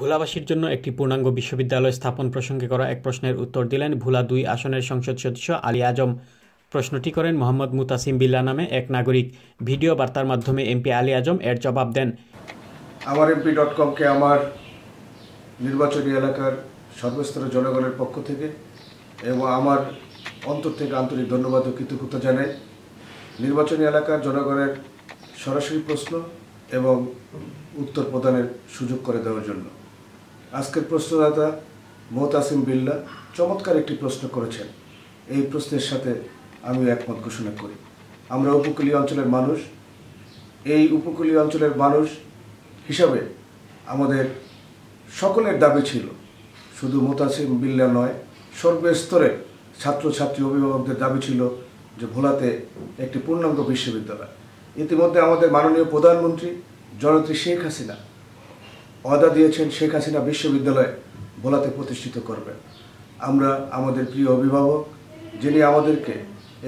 ভোলাবাসীর জন্য একটি পূর্ণাঙ্গ বিশ্ববিদ্যালয় স্থাপন প্রসঙ্গে করা এক প্রশ্নের উত্তর দিলেন ভোলা দুই আসনের সংসদ সদস্য আলী আজম প্রশ্নটি করেন মোহাম্মদ মুতাসিম বিল্লা নামে এক নাগরিক ভিডিও বার্তার মাধ্যমে এমপি আলী আজম এর জবাব দেন আমার এমপি ডট কমকে আমার নির্বাচনী এলাকার সর্বস্তর জনগণের পক্ষ থেকে এবং আমার অন্তর থেকে আন্তরিক ধন্যবাদ ও কৃতজ্ঞতা জানাই নির্বাচনী এলাকার জনগণের সরাসরি প্রশ্ন এবং উত্তর প্রদানের সুযোগ করে দেওয়ার জন্য আজকের প্রশ্নদাতা মোতাসিম বিল্লা চমৎকার একটি প্রশ্ন করেছেন এই প্রশ্নের সাথে আমি একমত ঘোষণা করি আমরা উপকূলীয় অঞ্চলের মানুষ এই উপকূলীয় অঞ্চলের মানুষ হিসাবে আমাদের সকলের দাবি ছিল শুধু মোতাসিম বিল্লা নয় সর্বস্তরে ছাত্রছাত্রী অভিভাবকদের দাবি ছিল যে ভোলাতে একটি পূর্ণাঙ্গ বিশ্ববিদ্যালয় ইতিমধ্যে আমাদের মাননীয় প্রধানমন্ত্রী জনত্রী শেখ হাসিনা অদা দিয়েছেন শেখ হাসিনা বিশ্ববিদ্যালয় বোলাতে প্রতিষ্ঠিত করবেন আমরা আমাদের প্রিয় অভিভাবক যিনি আমাদেরকে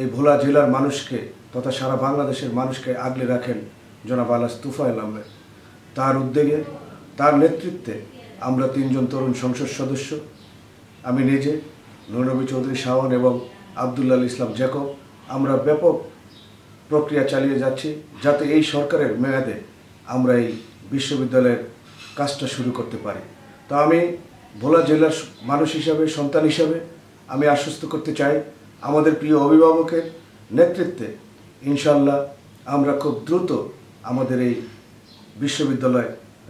এই ভোলা জেলার মানুষকে তথা সারা বাংলাদেশের মানুষকে আগলে রাখেন জনাব আলাস তুফাইল আহমেদ তার উদ্যোগে তার নেতৃত্বে আমরা তিনজন তরুণ সংসদ সদস্য আমি নিজে নৈনবী চৌধুরী শাওয়ান এবং আবদুল্লাল ইসলাম জ্যাকব আমরা ব্যাপক প্রক্রিয়া চালিয়ে যাচ্ছি যাতে এই সরকারের মেয়াদে আমরা এই বিশ্ববিদ্যালয়ের কাজটা শুরু করতে পারি তো আমি ভোলা জেলার মানুষ হিসাবে সন্তান হিসাবে আমি আশ্বস্ত করতে চাই আমাদের প্রিয় অভিভাবকের নেতৃত্বে ইনশাল্লাহ আমরা খুব দ্রুত আমাদের এই বিশ্ববিদ্যালয়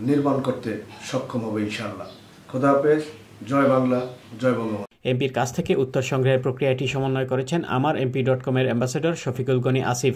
নির্মাণ করতে সক্ষম হবে ইনশাল্লাহ খোদা জয় বাংলা জয় বঙ্গবন্ধু এমপির কাছ থেকে উত্তর সংগ্রহের প্রক্রিয়াটি সমন্বয় করেছেন আমার এমপি ডট কমের অ্যাম্বাসেডর শফিকুল গনি আসিফ